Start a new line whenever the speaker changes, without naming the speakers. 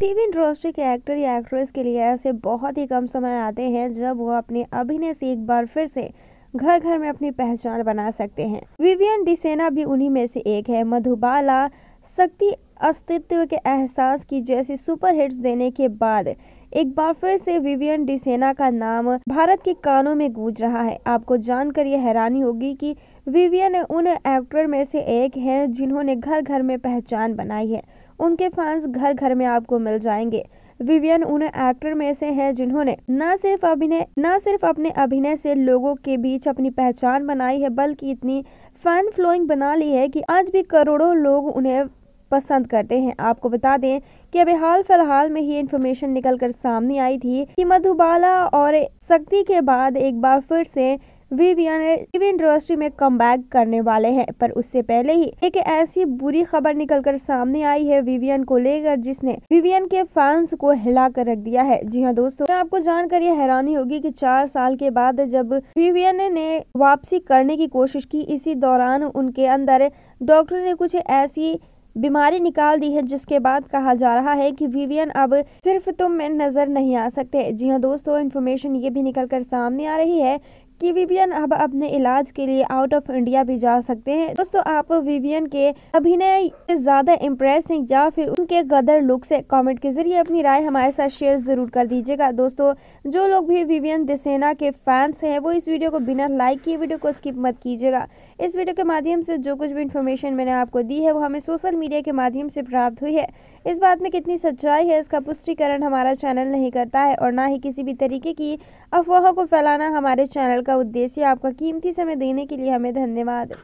TV industry के actor या actress के लिए ऐसे बहुत ही कम समय आते हैं जब वो अपने अभिनय से एक बार फिर से घर घर में अपनी पहचान बना सकते हैं विवियन डिसेना भी उन्हीं में से एक है मधुबाला शक्ति अस्तित्व के एहसास की जैसी सुपर हिट्स देने के बाद एक बार फिर से विवियन डिसेना का नाम भारत के कानों में गूंज रहा है आपको जानकर यह हैरानी होगी कि विवियन उन एक्टर में से एक हैं जिन्होंने घर घर में पहचान बनाई है उनके फैंस घर घर में आपको मिल जाएंगे विवियन उन एक्टर में से हैं जिन्होंने न सिर्फ अभिनय न सिर्फ अपने अभिनय से लोगों के बीच अपनी पहचान बनाई है बल्कि इतनी फैन फ्लोइंग बना ली है कि आज भी करोड़ों लोग उन्हें पसंद करते हैं आपको बता दें कि अभी हाल फिलहाल में ही इन्फॉर्मेशन निकलकर सामने आई थी कि मधुबाला और शक्ति के बाद एक बार फिर से विवियन टीवी इंडस्ट्री में कम करने वाले हैं पर उससे पहले ही एक ऐसी बुरी खबर निकलकर सामने आई है विवियन को लेकर जिसने विवियन के फैंस को हिला कर रख दिया है जी हाँ दोस्तों आपको जानकर यह हैरानी होगी कि चार साल के बाद जब विवियन ने वापसी करने की कोशिश की इसी दौरान उनके अंदर डॉक्टर ने कुछ ऐसी बीमारी निकाल दी है जिसके बाद कहा जा रहा है कि विवियन अब सिर्फ तुम में नजर नहीं आ सकते जी हाँ दोस्तों इन्फॉर्मेशन ये भी निकल कर सामने आ रही है कि विवियन अब अपने इलाज के लिए आउट ऑफ इंडिया भी जा सकते हैं दोस्तों आप विवियन के अभिनय से ज्यादा इम्प्रेस हैं या फिर उनके गदर लुक से कमेंट के जरिए अपनी राय हमारे साथ शेयर जरूर कर दीजिएगा दोस्तों जो लोग भी विवियन देसेना के फैंस हैं वो इस वीडियो को बिना लाइक किए वीडियो को स्किप मत कीजिएगा इस वीडियो के माध्यम से जो कुछ भी इन्फॉर्मेशन मैंने आपको दी है वो हमें सोशल मीडिया के माध्यम से प्राप्त हुई है इस बात में कितनी सच्चाई है इसका पुष्टिकरण हमारा चैनल नहीं करता है और ना ही किसी भी तरीके की अफवाहों को फैलाना हमारे चैनल का का उद्देश्य आपका कीमती समय देने के लिए हमें धन्यवाद